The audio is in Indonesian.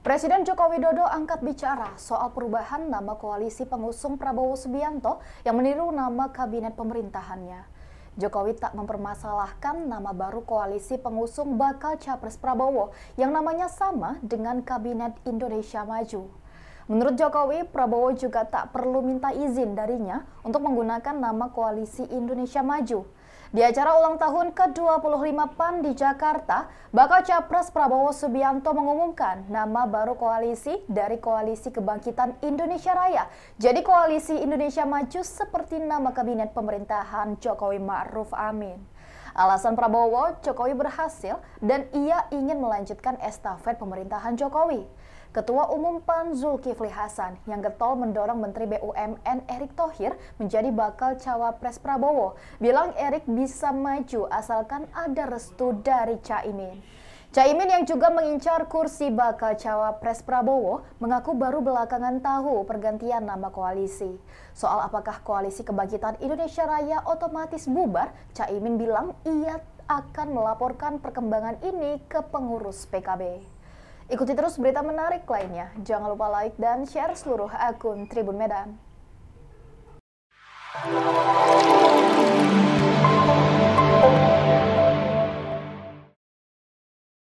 Presiden Joko Widodo angkat bicara soal perubahan nama koalisi pengusung Prabowo Subianto yang meniru nama kabinet pemerintahannya. Jokowi tak mempermasalahkan nama baru koalisi pengusung bakal capres Prabowo yang namanya sama dengan kabinet Indonesia Maju. Menurut Jokowi, Prabowo juga tak perlu minta izin darinya untuk menggunakan nama koalisi Indonesia Maju. Di acara ulang tahun ke-25 PAN di Jakarta, bakal Capres Prabowo Subianto mengumumkan nama baru koalisi dari Koalisi Kebangkitan Indonesia Raya. Jadi Koalisi Indonesia Maju seperti nama Kabinet Pemerintahan Jokowi Ma'ruf Amin. Alasan Prabowo, Jokowi berhasil dan ia ingin melanjutkan estafet pemerintahan Jokowi. Ketua Umum PAN Zulkifli Hasan yang getol mendorong Menteri BUMN Erick Thohir menjadi bakal cawapres Prabowo, bilang Erick bisa maju asalkan ada restu dari Caimin. Caimin yang juga mengincar kursi bakal cawapres Prabowo mengaku baru belakangan tahu pergantian nama koalisi. Soal apakah koalisi kebangkitan Indonesia Raya otomatis bubar, Caimin bilang ia akan melaporkan perkembangan ini ke pengurus PKB. Ikuti terus berita menarik lainnya. Jangan lupa like dan share seluruh akun Tribun Medan.